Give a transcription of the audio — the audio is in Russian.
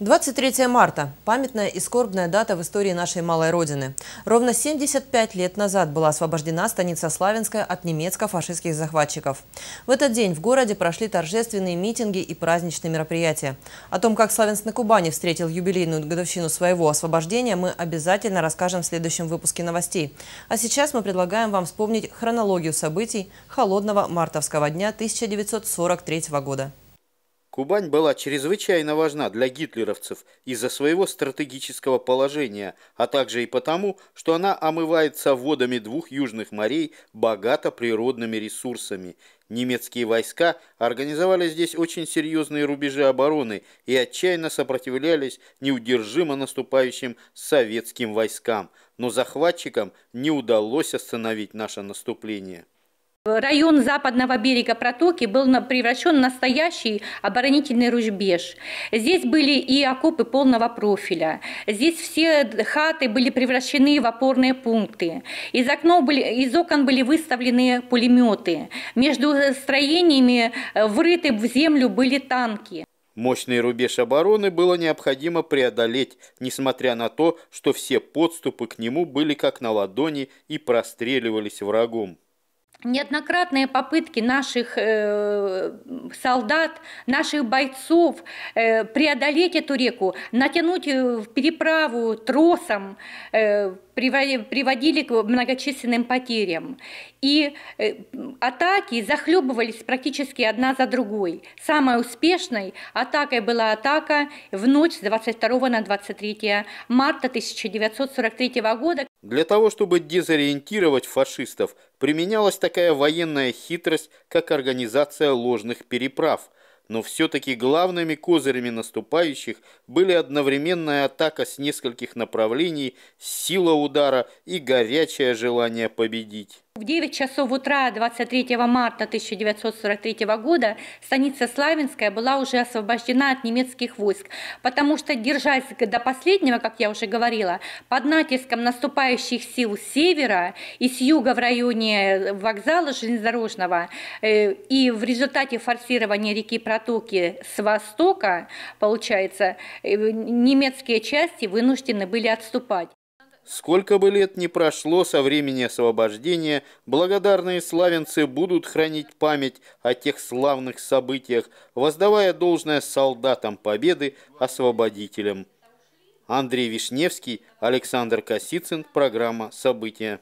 23 марта – памятная и скорбная дата в истории нашей малой родины. Ровно 75 лет назад была освобождена станица Славянская от немецко-фашистских захватчиков. В этот день в городе прошли торжественные митинги и праздничные мероприятия. О том, как Славянск на Кубани встретил юбилейную годовщину своего освобождения, мы обязательно расскажем в следующем выпуске новостей. А сейчас мы предлагаем вам вспомнить хронологию событий холодного мартовского дня 1943 года. Кубань была чрезвычайно важна для гитлеровцев из-за своего стратегического положения, а также и потому, что она омывается водами двух южных морей богато природными ресурсами. Немецкие войска организовали здесь очень серьезные рубежи обороны и отчаянно сопротивлялись неудержимо наступающим советским войскам, но захватчикам не удалось остановить наше наступление. Район западного берега протоки был превращен в настоящий оборонительный рубеж. Здесь были и окопы полного профиля. Здесь все хаты были превращены в опорные пункты. Из, окно были, из окон были выставлены пулеметы. Между строениями э, врыты в землю были танки. Мощный рубеж обороны было необходимо преодолеть, несмотря на то, что все подступы к нему были как на ладони и простреливались врагом неоднократные попытки наших э, солдат, наших бойцов э, преодолеть эту реку, натянуть э, в переправу тросом, э, приводили к многочисленным потерям. И э, атаки захлебывались практически одна за другой. Самой успешной атакой была атака в ночь с 22 на 23 марта 1943 года. Для того, чтобы дезориентировать фашистов, применялась такая военная хитрость, как организация ложных переправ. Но все-таки главными козырями наступающих были одновременная атака с нескольких направлений, сила удара и горячее желание победить. В 9 часов утра 23 марта 1943 года станица Славянская была уже освобождена от немецких войск, потому что, держась до последнего, как я уже говорила, под натиском наступающих сил с севера и с юга в районе вокзала железнодорожного э, и в результате форсирования реки Протоки с востока, получается, э, немецкие части вынуждены были отступать. Сколько бы лет ни прошло со времени освобождения, благодарные славянцы будут хранить память о тех славных событиях, воздавая должное солдатам победы, освободителям. Андрей Вишневский, Александр Косицын, программа «События».